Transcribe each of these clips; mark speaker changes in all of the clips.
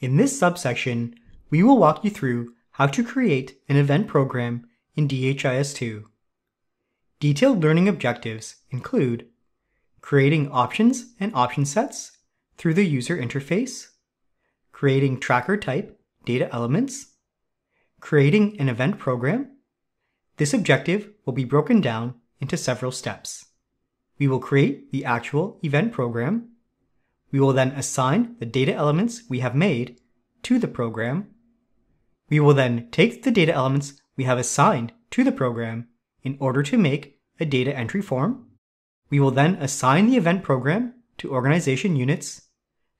Speaker 1: In this subsection, we will walk you through how to create an event program in DHIS2. Detailed learning objectives include creating options and option sets through the user interface, creating tracker type data elements, creating an event program. This objective will be broken down into several steps. We will create the actual event program, we will then assign the data elements we have made to the program. We will then take the data elements we have assigned to the program in order to make a data entry form. We will then assign the event program to organization units.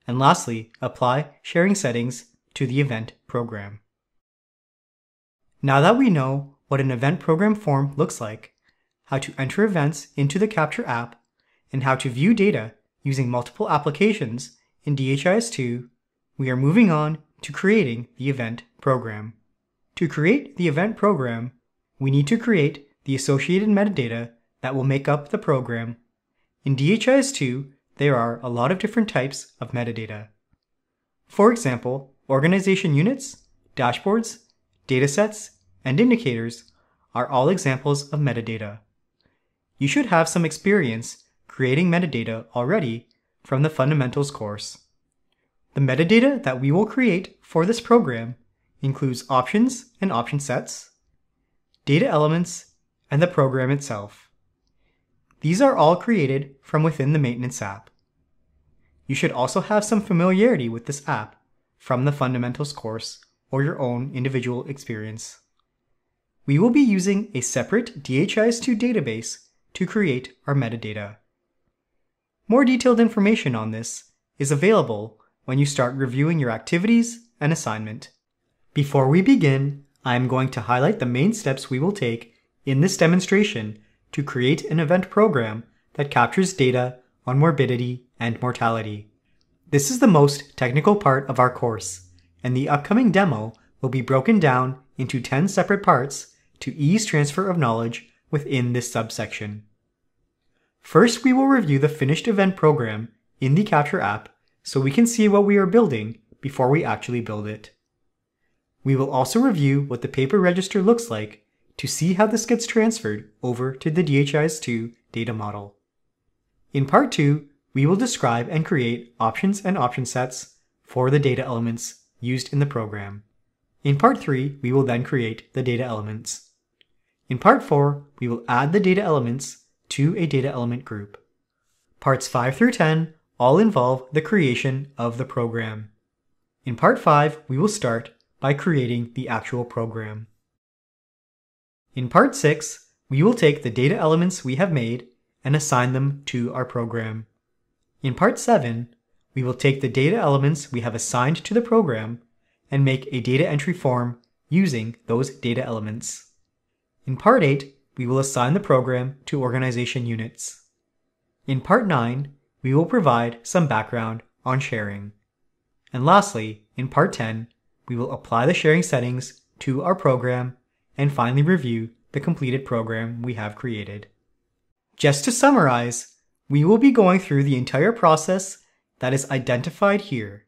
Speaker 1: And lastly, apply sharing settings to the event program. Now that we know what an event program form looks like, how to enter events into the Capture app, and how to view data Using multiple applications in DHIS2, we are moving on to creating the event program. To create the event program, we need to create the associated metadata that will make up the program. In DHIS2, there are a lot of different types of metadata. For example, organization units, dashboards, datasets, and indicators are all examples of metadata. You should have some experience creating metadata already from the fundamentals course. The metadata that we will create for this program includes options and option sets, data elements, and the program itself. These are all created from within the maintenance app. You should also have some familiarity with this app from the fundamentals course or your own individual experience. We will be using a separate DHIS2 database to create our metadata. More detailed information on this is available when you start reviewing your activities and assignment. Before we begin, I am going to highlight the main steps we will take in this demonstration to create an event program that captures data on morbidity and mortality. This is the most technical part of our course, and the upcoming demo will be broken down into 10 separate parts to ease transfer of knowledge within this subsection. First, we will review the finished event program in the Capture app so we can see what we are building before we actually build it. We will also review what the paper register looks like to see how this gets transferred over to the DHIS2 data model. In part 2, we will describe and create options and option sets for the data elements used in the program. In part 3, we will then create the data elements. In part 4, we will add the data elements to a data element group. Parts 5 through 10 all involve the creation of the program. In part 5, we will start by creating the actual program. In part 6, we will take the data elements we have made and assign them to our program. In part 7, we will take the data elements we have assigned to the program and make a data entry form using those data elements. In part 8, we will assign the program to organization units. In Part 9, we will provide some background on sharing. And lastly, in Part 10, we will apply the sharing settings to our program and finally review the completed program we have created. Just to summarize, we will be going through the entire process that is identified here.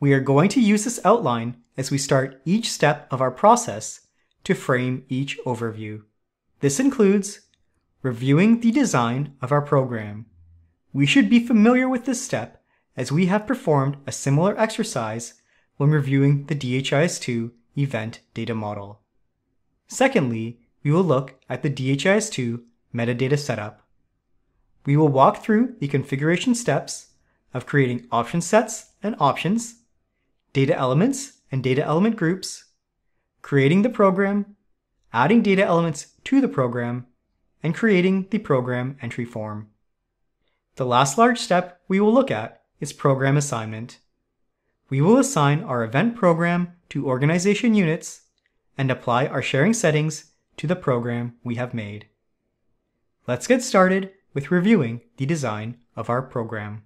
Speaker 1: We are going to use this outline as we start each step of our process to frame each overview. This includes reviewing the design of our program. We should be familiar with this step as we have performed a similar exercise when reviewing the DHIS2 event data model. Secondly, we will look at the DHIS2 metadata setup. We will walk through the configuration steps of creating option sets and options, data elements and data element groups, creating the program, adding data elements to the program, and creating the program entry form. The last large step we will look at is program assignment. We will assign our event program to organization units and apply our sharing settings to the program we have made. Let's get started with reviewing the design of our program.